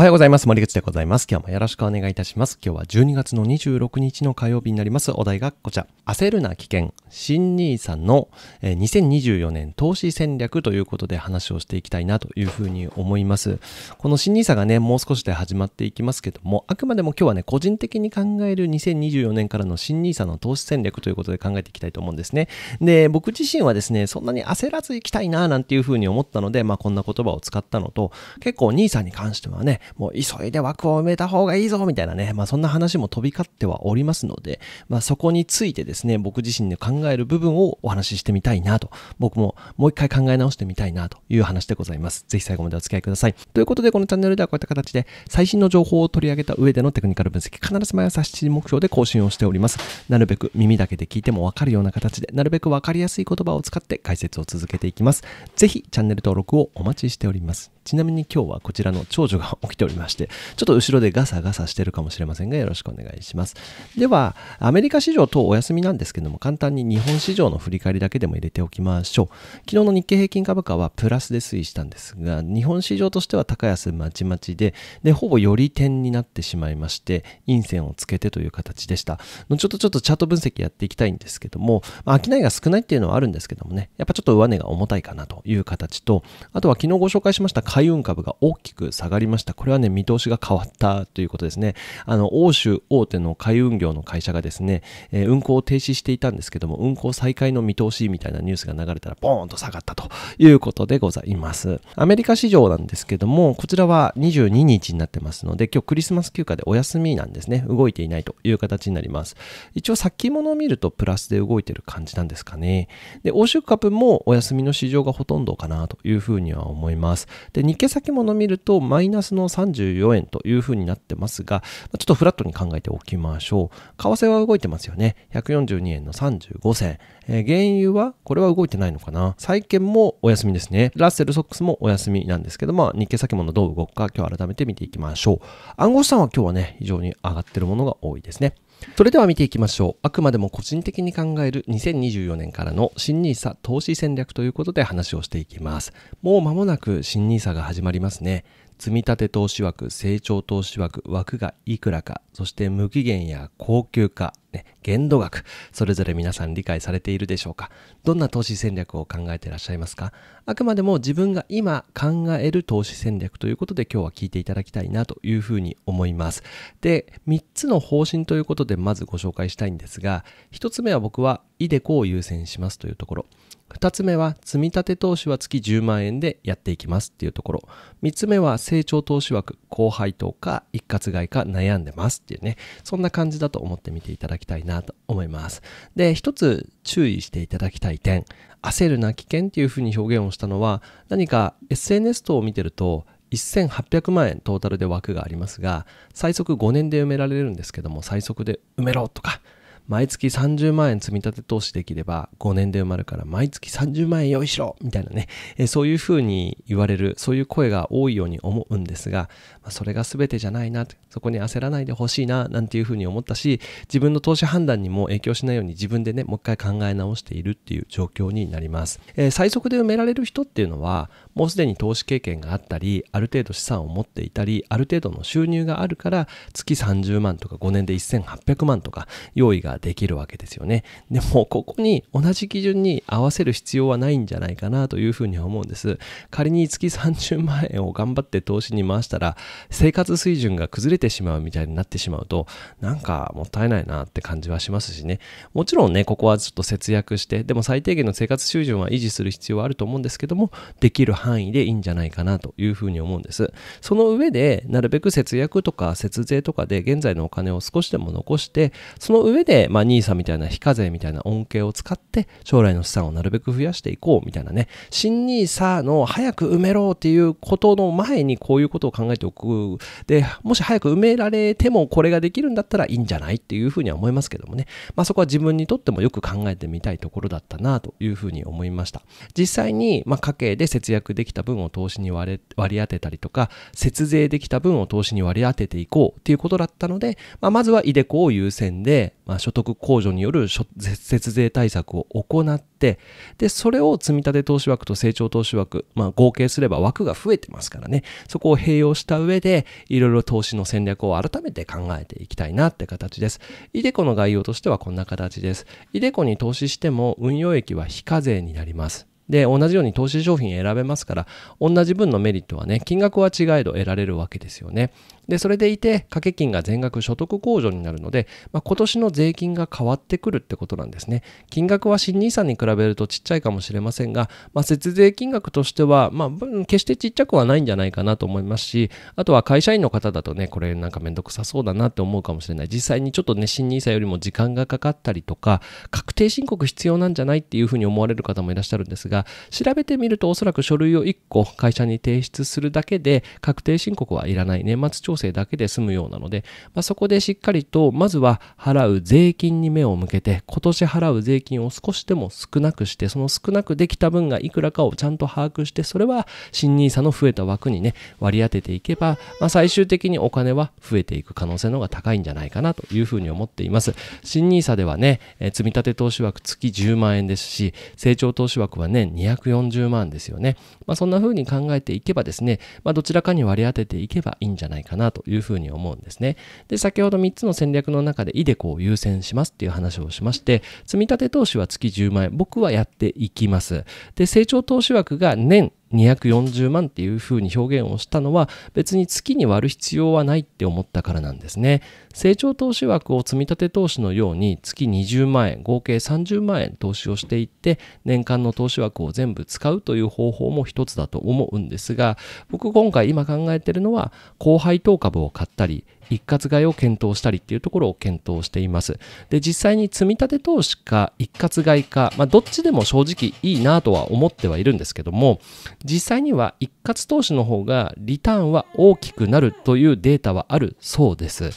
おはようございます。森口でございます。今日もよろしくお願いいたします。今日は12月の26日の火曜日になります。お題がこちら。焦るな危険。新 nisa の2024年投資戦略ということで話をしていきたいなというふうに思います。この新 nisa がね、もう少しで始まっていきますけども、あくまでも今日はね、個人的に考える2024年からの新 nisa の投資戦略ということで考えていきたいと思うんですね。で、僕自身はですね、そんなに焦らず行きたいななんていうふうに思ったので、まあこんな言葉を使ったのと、結構 nisa に関してはね、もう急いで枠を埋めた方がいいぞみたいなね、まあ、そんな話も飛び交ってはおりますので、まあ、そこについてですね、僕自身の考える部分をお話ししてみたいなと、僕ももう一回考え直してみたいなという話でございます。ぜひ最後までお付き合いください。ということで、このチャンネルではこういった形で最新の情報を取り上げた上でのテクニカル分析、必ず毎朝7時目標で更新をしております。なるべく耳だけで聞いてもわかるような形で、なるべくわかりやすい言葉を使って解説を続けていきます。ぜひチャンネル登録をお待ちしております。ちなみに今日はこちらの長女が起きてておりまして、ちょっと後ろでガサガサしてるかもしれませんが、よろしくお願いします。では、アメリカ市場等お休みなんですけども、簡単に日本市場の振り返りだけでも入れておきましょう。昨日の日経平均株価はプラスで推移したんですが、日本市場としては高安まちまちで、で、ほぼより点になってしまいまして、陰線をつけてという形でした。ょっとちょっとチャート分析やっていきたいんですけども、まあ、商いが少ないっていうのはあるんですけどもね、やっぱちょっと上値が重たいかなという形と、あとは昨日ご紹介しました海運株が大きく下がりました。これはね、見通しが変わったということですね。あの、欧州大手の海運業の会社がですね、えー、運航を停止していたんですけども、運航再開の見通しみたいなニュースが流れたら、ポーンと下がったということでございます。アメリカ市場なんですけども、こちらは22日になってますので、今日クリスマス休暇でお休みなんですね。動いていないという形になります。一応先物を見るとプラスで動いてる感じなんですかね。で、欧州株もお休みの市場がほとんどかなというふうには思います。で、日経先物見るとマイナスの34円というふうになってますが、ちょっとフラットに考えておきましょう。為替は動いてますよね。142円の35銭。えー、原油はこれは動いてないのかな債券もお休みですね。ラッセルソックスもお休みなんですけど、まあ、日経先物どう動くか今日改めて見ていきましょう。暗号資産は今日はね、非常に上がってるものが多いですね。それでは見ていきましょう。あくまでも個人的に考える2024年からの新 NISA 投資戦略ということで話をしていきます。もう間もなく新 NISA が始まりますね。積立投資枠、成長投資枠、枠がいくらか、そして無期限や高級化、ね、限度額、それぞれ皆さん理解されているでしょうかどんな投資戦略を考えていらっしゃいますかあくまでも自分が今考える投資戦略ということで今日は聞いていただきたいなというふうに思います。で、3つの方針ということでまずご紹介したいんですが、1つ目は僕はイデコを優先しますというところ。2つ目は積立投資は月10万円でやっていきますっていうところ3つ目は成長投資枠高配当か一括買いか悩んでますっていうねそんな感じだと思ってみていただきたいななと思います。で、一つ注意していただきたい点、焦るな危険っていうふうに表現をしたのは、何か SNS 等を見てると、1800万円トータルで枠がありますが、最速5年で埋められるんですけども、最速で埋めろとか、毎月30万円積み立て投資できれば5年で埋まるから毎月30万円用意しろみたいなね、えそういうふうに言われる、そういう声が多いように思うんですが、まそれが全てじゃないなそこに焦らないでほしいななんていうふうに思ったし自分の投資判断にも影響しないように自分でねもう一回考え直しているっていう状況になります、えー、最速で埋められる人っていうのはもうすでに投資経験があったりある程度資産を持っていたりある程度の収入があるから月30万とか5年で1800万とか用意ができるわけですよねでもここに同じ基準に合わせる必要はないんじゃないかなというふうに思うんです仮に月30万円を頑張って投資に回したら生活水準が崩れてしまうみたいになってしまうと、なんかもったいないなって感じはしますしね。もちろんね、ここはちょっと節約して、でも最低限の生活水準は維持する必要はあると思うんですけども、できる範囲でいいんじゃないかなというふうに思うんです。その上で、なるべく節約とか節税とかで現在のお金を少しでも残して、その上で、まあ NISA みたいな非課税みたいな恩恵を使って、将来の資産をなるべく増やしていこうみたいなね、新 NISA の早く埋めろっていうことの前にこういうことを考えておく。で、もし早く埋められてもこれができるんだったらいいんじゃないっていうふうには思いますけどもね、まあ、そこは自分にとってもよく考えてみたいところだったなというふうに思いました実際にま家計で節約できた分を投資に割り当てたりとか節税できた分を投資に割り当てていこうっていうことだったので、まあ、まずはイデコを優先でまあ、所得控除による節税対策を行ってでそれを積立投資枠と成長投資枠、まあ、合計すれば枠が増えてますからねそこを併用した上でいろいろ投資の戦略を改めて考えていきたいなって形ですイデコの概要としてはこんな形ですイデコに投資しても運用益は非課税になりますで、同じように投資商品選べますから、同じ分のメリットはね、金額は違えど得られるわけですよね。で、それでいて、掛け金が全額所得控除になるので、まあ、今年の税金が変わってくるってことなんですね。金額は新 nisa に比べるとちっちゃいかもしれませんが、まあ、節税金額としては、まあ、決してちっちゃくはないんじゃないかなと思いますし、あとは会社員の方だとね、これなんかめんどくさそうだなって思うかもしれない。実際にちょっとね、新 nisa よりも時間がかかったりとか、確定申告必要なんじゃないっていうふうに思われる方もいらっしゃるんですが、調べてみるとおそらく書類を1個会社に提出するだけで確定申告はいらない年末調整だけで済むようなので、まあ、そこでしっかりとまずは払う税金に目を向けて今年払う税金を少しでも少なくしてその少なくできた分がいくらかをちゃんと把握してそれは新 nisa の増えた枠にね割り当てていけば、まあ、最終的にお金は増えていく可能性の方が高いんじゃないかなというふうに思っています新ニーサではね積立投資枠月10万円ですし成長投資枠は年2 4 0万ですよね。まあ、そんな風に考えていけばですね、まあ、どちらかに割り当てていけばいいんじゃないかなという風に思うんですね。で、先ほど3つの戦略の中でイデコを優先しますっていう話をしまして、積立投資は月10万円、僕はやっていきます。で、成長投資枠が年240万っていうふうに表現をしたのは別に月に割る必要はないって思ったからなんですね成長投資枠を積み立て投資のように月20万円合計30万円投資をしていって年間の投資枠を全部使うという方法も一つだと思うんですが僕今回今考えてるのは後輩投株を買ったり一括買いを検討したりっていうところを検討しています。で、実際に積み立て投資か一括買いか、まあ、どっちでも正直いいなとは思ってはいるんですけども、実際には一括投資の方がリターンは大きくなるというデータはあるそうです。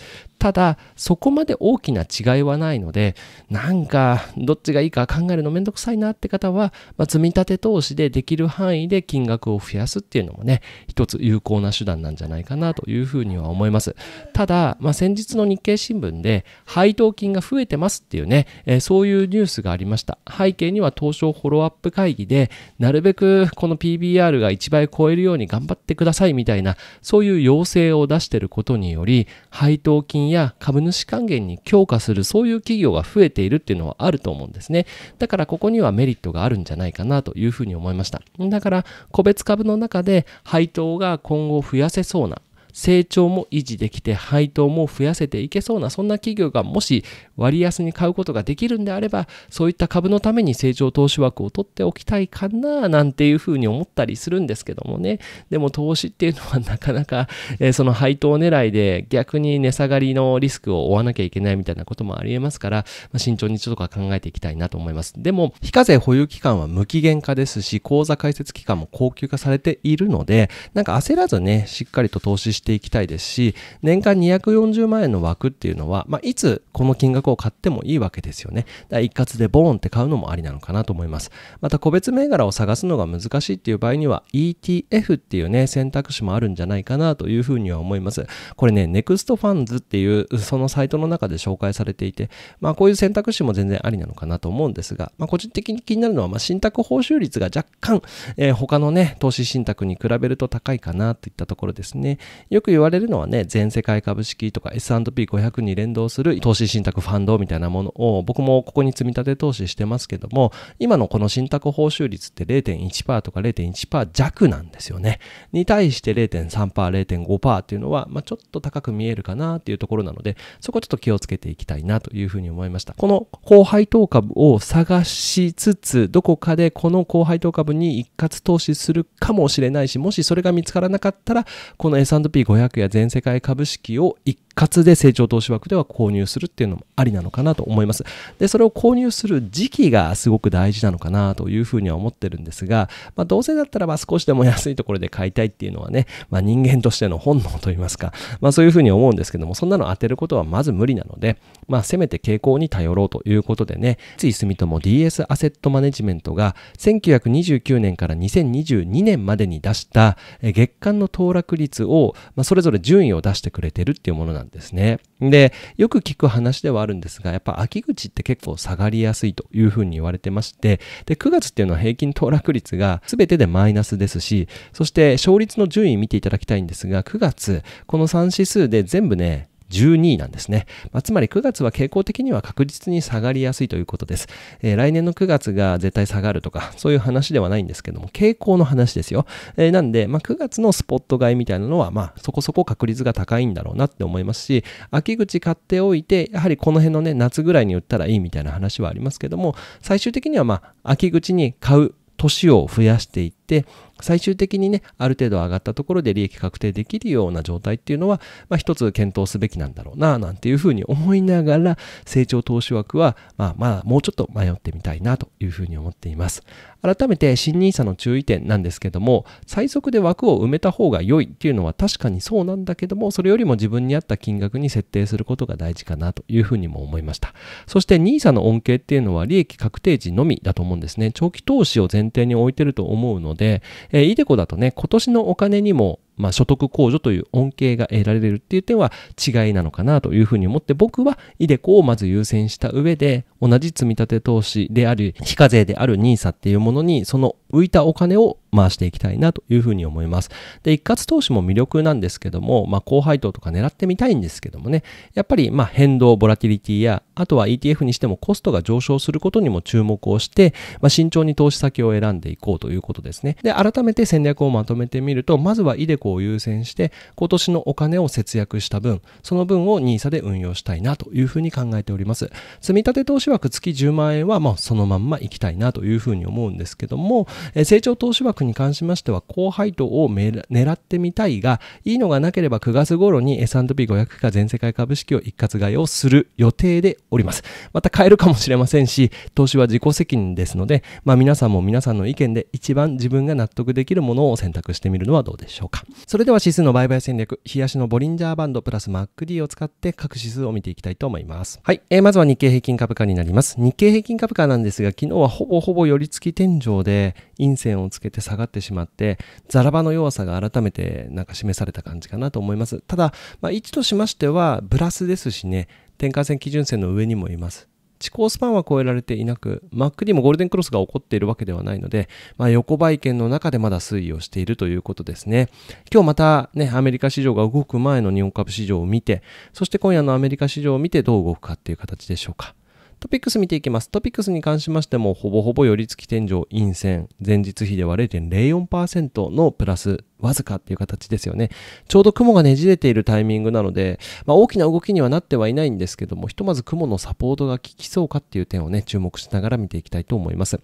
ただそこまで大きな違いはないのでなんかどっちがいいか考えるのめんどくさいなって方は、まあ、積み立て投資でできる範囲で金額を増やすっていうのもね一つ有効な手段なんじゃないかなというふうには思いますただ、まあ、先日の日経新聞で配当金が増えてますっていうね、えー、そういうニュースがありました背景には東証フォローアップ会議でなるべくこの PBR が1倍超えるように頑張ってくださいみたいなそういう要請を出してることにより配当金やや株主還元に強化するそういう企業が増えているっていうのはあると思うんですね。だからここにはメリットがあるんじゃないかなというふうに思いました。だから個別株の中で配当が今後増やせそうな成長も維持できて配当も増やせていけそうなそんな企業がもし割安に買うことができるんであればそういった株のために成長投資枠を取っておきたいかななんていうふうに思ったりするんですけどもねでも投資っていうのはなかなか、えー、その配当狙いで逆に値下がりのリスクを負わなきゃいけないみたいなこともありえますから、まあ、慎重にちょっと考えていきたいなと思いますでも非課税保有期間は無期限化ですし口座開設期間も高級化されているのでなんか焦らずねしっかりと投資してしていきたいですし、年間240万円の枠っていうのは、まあ、いつこの金額を買ってもいいわけですよね。だ一括でボーンって買うのもありなのかなと思います。また個別銘柄を探すのが難しいっていう場合には ETF っていうね、選択肢もあるんじゃないかなというふうには思います。これね、ネクストファンズっていうそのサイトの中で紹介されていて、まあこういう選択肢も全然ありなのかなと思うんですが、まあ個人的に気になるのは、まあ信託報酬率が若干、えー、他のね、投資信託に比べると高いかなといったところですね。よく言われるのはね、全世界株式とか S&P500 に連動する投資信託ファンドみたいなものを、僕もここに積み立て投資してますけども、今のこの信託報酬率って0.1%とか0.1%弱なんですよね。に対して0.3%、0.5%っていうのは、まあ、ちょっと高く見えるかなっていうところなので、そこちょっと気をつけていきたいなというふうに思いました。この高配当株を探しつつ、どこかでこの高配当株に一括投資するかもしれないし、もしそれが見つからなかったら、この S&P 5 0 0や全世界株式を一括で成長投資枠では購入するっていうのもありなのかなと思います。で、それを購入する時期がすごく大事なのかなというふうには思ってるんですが、まあ、どうせだったらあ少しでも安いところで買いたいっていうのはね、まあ、人間としての本能といいますか、まあ、そういうふうに思うんですけども、そんなの当てることはまず無理なので、まあ、せめて傾向に頼ろうということでね、つい住友 DS アセットマネジメントが1929年から2022年までに出した月間の騰落率を、まあ、それぞれ順位を出してくれてるっていうものなんですんですね。で、よく聞く話ではあるんですが、やっぱ秋口って結構下がりやすいというふうに言われてまして、で、9月っていうのは平均騰落率が全てでマイナスですし、そして勝率の順位見ていただきたいんですが、9月、この3指数で全部ね、12位なんですね。まあ、つまり9月は傾向的には確実に下がりやすいということです。えー、来年の9月が絶対下がるとか、そういう話ではないんですけども、傾向の話ですよ。えー、なんで、まあ、9月のスポット買いみたいなのは、まあ、そこそこ確率が高いんだろうなって思いますし、秋口買っておいて、やはりこの辺のね、夏ぐらいに売ったらいいみたいな話はありますけども、最終的にはまあ、秋口に買う年を増やしていって、って最終的にねある程度上がったところで利益確定できるような状態っていうのは、まあ、一つ検討すべきなんだろうななんていうふうに思いながら成長投資枠は、まあ、まあもうちょっと迷ってみたいなというふうに思っています改めて新 nisa の注意点なんですけども最速で枠を埋めた方が良いっていうのは確かにそうなんだけどもそれよりも自分に合った金額に設定することが大事かなというふうにも思いましたそして nisa の恩恵っていうのは利益確定時のみだと思うんですね長期投資を前提に置いてると思うのでで、えー、イデコだとね、今年のお金にもまあ、所得控除という恩恵が得られるっていう点は違いなのかなというふうに思って僕は ideco をまず優先した上で同じ積み立て投資であり非課税である NISA っていうものにその浮いたお金を回していきたいなというふうに思います。で、一括投資も魅力なんですけども、まあ、高配当とか狙ってみたいんですけどもね、やっぱりまあ変動、ボラティリティや、あとは ETF にしてもコストが上昇することにも注目をして、まあ、慎重に投資先を選んでいこうということですね。で、改めて戦略をまとめてみると、まずは ideco こう優先して、今年のお金を節約した分、その分を NISA で運用したいなというふうに考えております。積立投資枠月10万円は、まあ、そのまんま行きたいなというふうに思うんですけども、え成長投資枠に関しましては、高配当を狙ってみたいが、いいのがなければ9月頃に S&P500 か全世界株式を一括買いをする予定でおります。また買えるかもしれませんし、投資は自己責任ですので、まあ皆さんも皆さんの意見で一番自分が納得できるものを選択してみるのはどうでしょうか。それでは指数の売買戦略、冷やしのボリンジャーバンドプラス MacD を使って各指数を見ていきたいと思います。はい、えー、まずは日経平均株価になります。日経平均株価なんですが、昨日はほぼほぼ寄り付き天井で陰線をつけて下がってしまって、ザラバの弱さが改めてなんか示された感じかなと思います。ただ、まあ、位置としましては、プラスですしね、転換線基準線の上にもいます。地高スパンは超えられていなく、マックにもゴールデンクロスが起こっているわけではないので、まあ、横ばい圏の中でまだ推移をしているということですね。今日またね、アメリカ市場が動く前の日本株市場を見て、そして今夜のアメリカ市場を見てどう動くかっていう形でしょうか。トピックス見ていきます。トピックスに関しましても、ほぼほぼ寄り付き天井陰線、前日比では0.04%のプラスわずかっていう形ですよね。ちょうど雲がねじれているタイミングなので、まあ、大きな動きにはなってはいないんですけども、ひとまず雲のサポートが効きそうかっていう点をね、注目しながら見ていきたいと思います。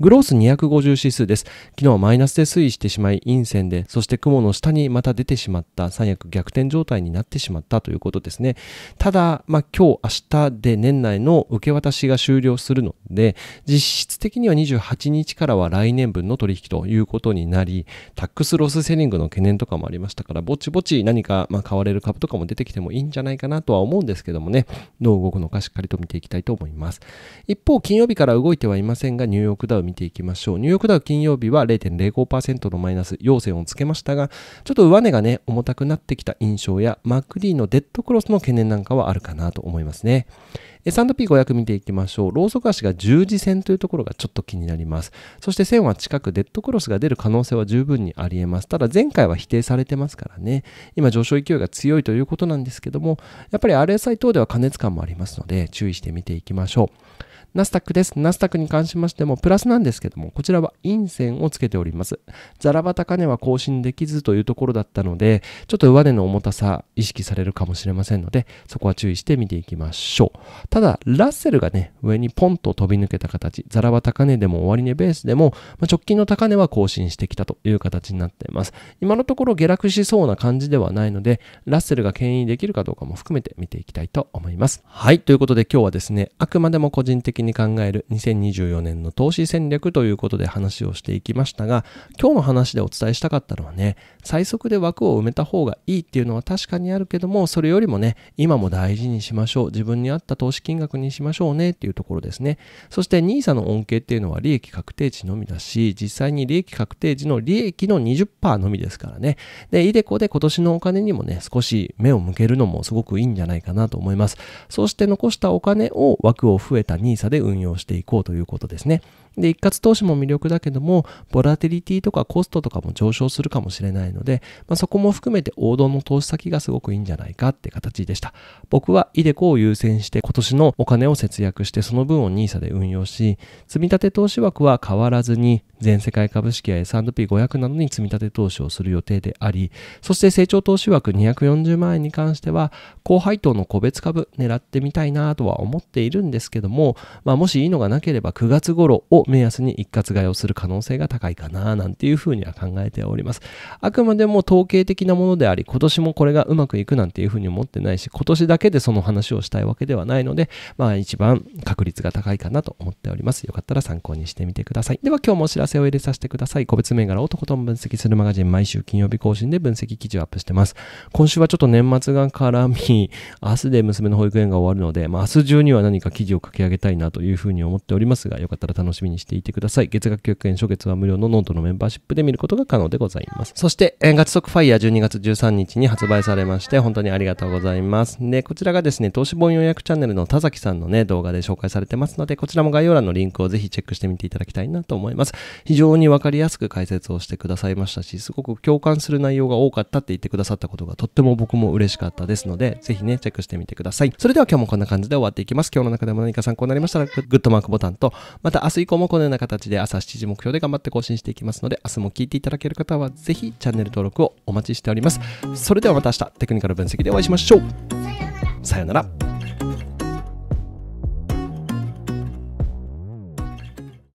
グロース250指数です。昨日はマイナスで推移してしまい、陰線で、そして雲の下にまた出てしまった、三役逆転状態になってしまったということですね。ただ、まあ、今日、明日で年内の受け渡しが終了するので、実質的には28日からは来年分の取引ということになり、タックスロスセリングニングの懸念とかもありましたから、ぼちぼち何か、ま買われる株とかも出てきてもいいんじゃないかなとは思うんですけどもね、どう動くのかしっかりと見ていきたいと思います。一方、金曜日から動いてはいませんが、ニューヨークダウ見ていきましょう。ニューヨークダウ金曜日は0.05%のマイナス、陽線をつけましたが、ちょっと上値がね、重たくなってきた印象や、マクリーのデッドクロスの懸念なんかはあるかなと思いますね。S&P500 見ていきましょう。ローソク足が十字線というところがちょっと気になります。そして線は近くデッドクロスが出る可能性は十分にあり得ます。ただ前回は否定されてますからね。今上昇勢いが強いということなんですけども、やっぱり RSI 等では加熱感もありますので注意して見ていきましょう。ナスタックです。ナスタックに関しましても、プラスなんですけども、こちらは陰線をつけております。ザラバ高値は更新できずというところだったので、ちょっと上値の重たさ、意識されるかもしれませんので、そこは注意して見ていきましょう。ただ、ラッセルがね、上にポンと飛び抜けた形、ザラバ高値でも終値ベースでも、まあ、直近の高値は更新してきたという形になっています。今のところ下落しそうな感じではないので、ラッセルが牽引できるかどうかも含めて見ていきたいと思います。はい、ということで今日はですね、あくまでも個人的にに考える2024年の投資戦略ということで話をしていきましたが、今日の話でお伝えしたかったのはね、最速で枠を埋めた方がいいっていうのは確かにあるけども、それよりもね、今も大事にしましょう。自分に合った投資金額にしましょうねっていうところですね。そして NISA の恩恵っていうのは利益確定値のみだし、実際に利益確定時の利益の20%のみですからね。で、イデコで今年のお金にもね、少し目を向けるのもすごくいいんじゃないかなと思います。そして残したお金を枠を増えた NISA で運用していこうということですね。で、一括投資も魅力だけども、ボラテリティとかコストとかも上昇するかもしれないので、まあ、そこも含めて王道の投資先がすごくいいんじゃないかって形でした。僕はイデコを優先して今年のお金を節約してその分を NISA で運用し、積み立て投資枠は変わらずに全世界株式や S&P500 などに積み立て投資をする予定であり、そして成長投資枠240万円に関しては、高配当の個別株狙ってみたいなとは思っているんですけども、まあ、もしいいのがなければ9月頃を目安に一括買いをする可能性が高いかななんていうふうには考えております。あくまでも統計的なものであり、今年もこれがうまくいくなんていうふうに思ってないし、今年だけでその話をしたいわけではないので、まあ一番確率が高いかなと思っております。よかったら参考にしてみてください。では今日もお知らせを入れさせてください。個別銘柄をとことん分析するマガジン、毎週金曜日更新で分析記事をアップしてます。今週はちょっと年末が絡み、明日で娘の保育園が終わるので、まあ明日中には何か記事を書き上げたいなというふうに思っておりますが、よかったら楽しみににしていてください。月額900円、初月は無料のノートのメンバーシップで見ることが可能でございます。そして、ガチソクファイヤー12月13日に発売されまして、本当にありがとうございます。で、こちらがですね、投資本予約チャンネルの田崎さんのね、動画で紹介されてますので、こちらも概要欄のリンクをぜひチェックしてみていただきたいなと思います。非常にわかりやすく解説をしてくださいましたし、すごく共感する内容が多かったって言ってくださったことがとっても僕も嬉しかったですので、ぜひね、チェックしてみてください。それでは今日もこんな感じで終わっていきます。今日の中でも何か参考になりましたら、グッドマークボタンと、また明日以降ももこのような形で朝7時目標で頑張って更新していきますので、明日も聞いていただける方はぜひチャンネル登録をお待ちしております。それではまた明日テクニカル分析でお会いしましょう。さようなら。